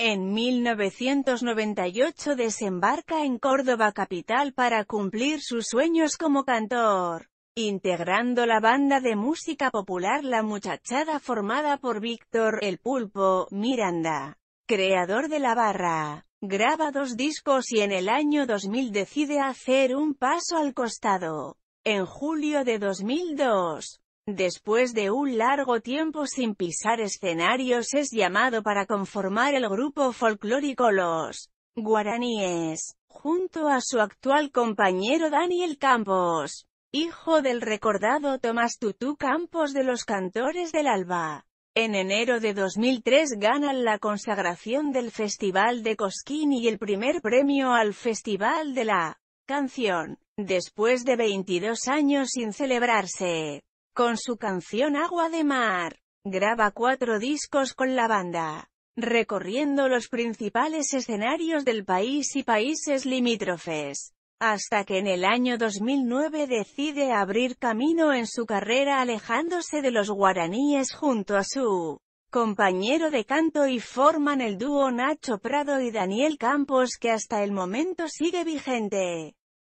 En 1998 desembarca en Córdoba capital para cumplir sus sueños como cantor, integrando la banda de música popular La Muchachada formada por Víctor El Pulpo Miranda, creador de La Barra. Graba dos discos y en el año 2000 decide hacer un paso al costado. En julio de 2002, Después de un largo tiempo sin pisar escenarios es llamado para conformar el grupo folclórico Los Guaraníes, junto a su actual compañero Daniel Campos, hijo del recordado Tomás Tutú Campos de los Cantores del Alba. En enero de 2003 ganan la consagración del Festival de Cosquín y el primer premio al Festival de la Canción, después de 22 años sin celebrarse. Con su canción Agua de Mar, graba cuatro discos con la banda, recorriendo los principales escenarios del país y países limítrofes, hasta que en el año 2009 decide abrir camino en su carrera alejándose de los guaraníes junto a su compañero de canto y forman el dúo Nacho Prado y Daniel Campos que hasta el momento sigue vigente.